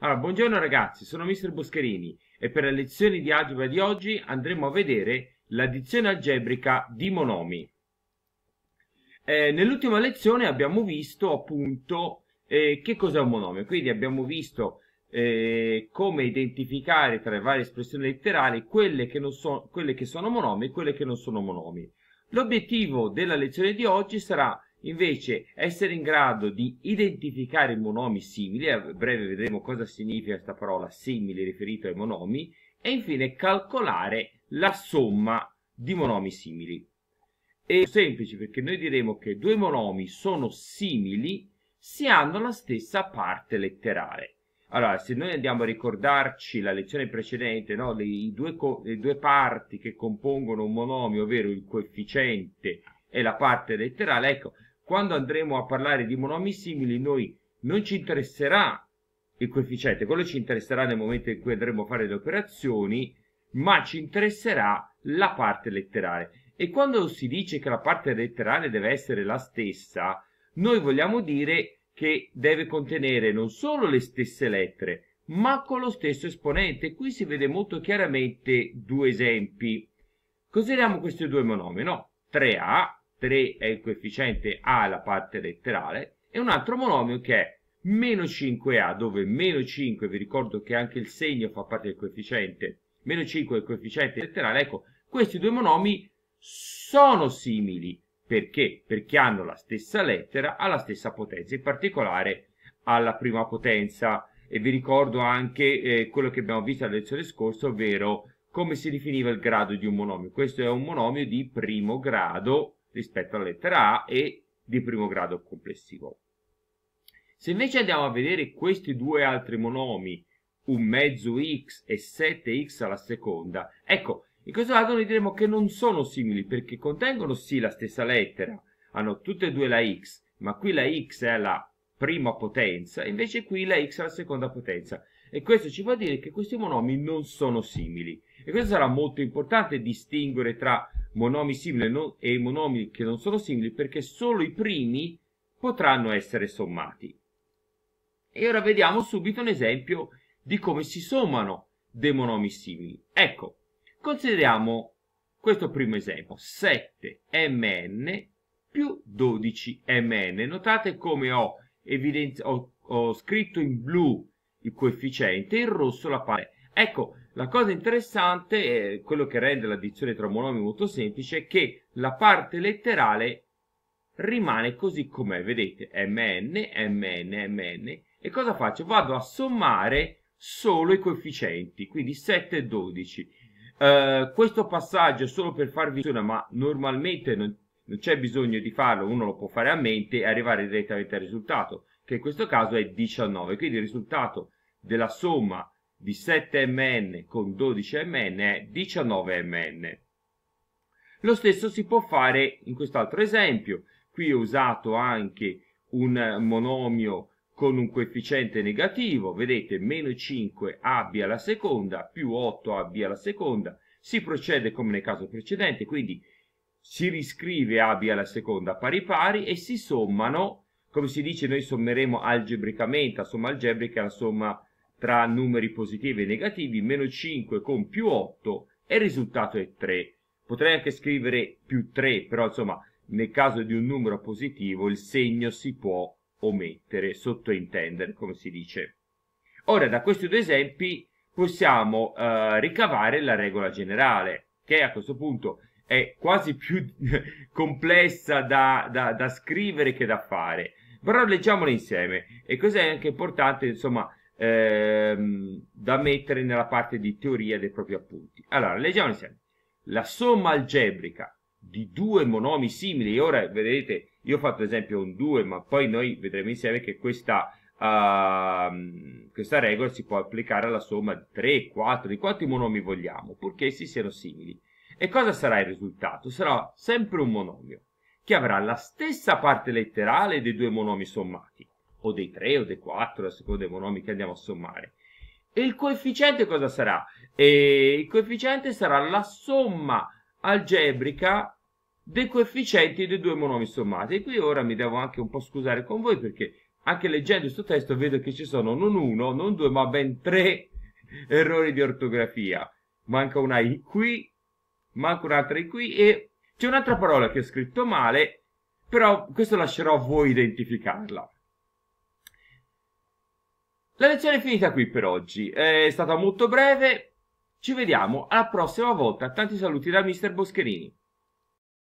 Allora, buongiorno ragazzi, sono Mr. Boscherini e per la lezione di algebra di oggi andremo a vedere l'addizione algebrica di monomi. Eh, Nell'ultima lezione abbiamo visto appunto eh, che cos'è un monomio, quindi abbiamo visto eh, come identificare tra le varie espressioni letterali quelle che, so, quelle che sono monomi e quelle che non sono monomi. L'obiettivo della lezione di oggi sarà Invece, essere in grado di identificare monomi simili, a breve vedremo cosa significa questa parola simile riferito ai monomi, e infine calcolare la somma di monomi simili. È semplice perché noi diremo che due monomi sono simili se hanno la stessa parte letterale. Allora, se noi andiamo a ricordarci la lezione precedente, no? le, due le due parti che compongono un monomio, ovvero il coefficiente e la parte letterale, ecco, quando andremo a parlare di monomi simili noi non ci interesserà il coefficiente, quello ci interesserà nel momento in cui andremo a fare le operazioni, ma ci interesserà la parte letterale. E quando si dice che la parte letterale deve essere la stessa, noi vogliamo dire che deve contenere non solo le stesse lettere, ma con lo stesso esponente. Qui si vede molto chiaramente due esempi. Consideriamo questi due monomi, no? 3a 3 è il coefficiente a la parte letterale, e un altro monomio che è meno 5a, dove meno 5, vi ricordo che anche il segno fa parte del coefficiente, meno 5 è il coefficiente letterale, ecco, questi due monomi sono simili, perché? Perché hanno la stessa lettera, alla stessa potenza, in particolare alla prima potenza, e vi ricordo anche eh, quello che abbiamo visto alla lezione scorsa, ovvero come si definiva il grado di un monomio. Questo è un monomio di primo grado rispetto alla lettera A e di primo grado complessivo. Se invece andiamo a vedere questi due altri monomi, un mezzo x e 7x alla seconda, ecco, in questo caso noi diremo che non sono simili perché contengono sì la stessa lettera, hanno tutte e due la x, ma qui la x è alla prima potenza, invece qui la x è alla seconda potenza. E questo ci vuol dire che questi monomi non sono simili. E questo sarà molto importante distinguere tra monomi simili non, e monomi che non sono simili perché solo i primi potranno essere sommati. E ora vediamo subito un esempio di come si sommano dei monomi simili. Ecco, consideriamo questo primo esempio, 7mn più 12mn. Notate come ho, ho, ho scritto in blu il coefficiente, in rosso la parte Ecco, la cosa interessante, è quello che rende l'addizione tra monomi molto semplice, è che la parte letterale rimane così com'è, vedete, mn, mn, mn, e cosa faccio? Vado a sommare solo i coefficienti, quindi 7 e 12. Uh, eh, questo passaggio è solo per farvi una, ma normalmente non, non c'è bisogno di farlo, uno lo può fare a mente e arrivare direttamente al risultato, che in questo caso è 19, quindi il risultato della somma di 7 mn con 12 mn è 19 mn. Lo stesso si può fare in quest'altro esempio, qui ho usato anche un monomio con un coefficiente negativo, vedete meno 5 ab alla seconda più 8 ab alla seconda, si procede come nel caso precedente, quindi si riscrive ab alla seconda pari pari e si sommano, come si dice noi sommeremo algebricamente, la somma algebrica è la somma tra numeri positivi e negativi, meno 5 con più 8 e il risultato è 3. Potrei anche scrivere più 3, però insomma nel caso di un numero positivo il segno si può omettere, sottointendere, come si dice. Ora, da questi due esempi possiamo eh, ricavare la regola generale, che a questo punto è quasi più complessa da, da, da scrivere che da fare. Però leggiamola insieme e cos'è anche importante, insomma, ehm, da mettere nella parte di teoria dei propri appunti. Allora, leggiamo insieme. La somma algebrica di due monomi simili, ora vedete, io ho fatto esempio un 2, ma poi noi vedremo insieme che questa, uh, questa regola si può applicare alla somma di 3, 4, di quanti monomi vogliamo, purché essi siano simili. E cosa sarà il risultato? Sarà sempre un monomio che avrà la stessa parte letterale dei due monomi sommati, o dei 3 o dei 4, a seconda dei monomi che andiamo a sommare. E il coefficiente cosa sarà? E il coefficiente sarà la somma algebrica dei coefficienti dei due monomi sommati. E qui ora mi devo anche un po' scusare con voi perché anche leggendo questo testo vedo che ci sono non uno, non due, ma ben tre errori di ortografia. Manca una I qui, manca un'altra I qui e c'è un'altra parola che ho scritto male, però questo lascerò a voi identificarla. La lezione è finita qui per oggi, è stata molto breve, ci vediamo alla prossima volta, tanti saluti da Mr. Boscherini.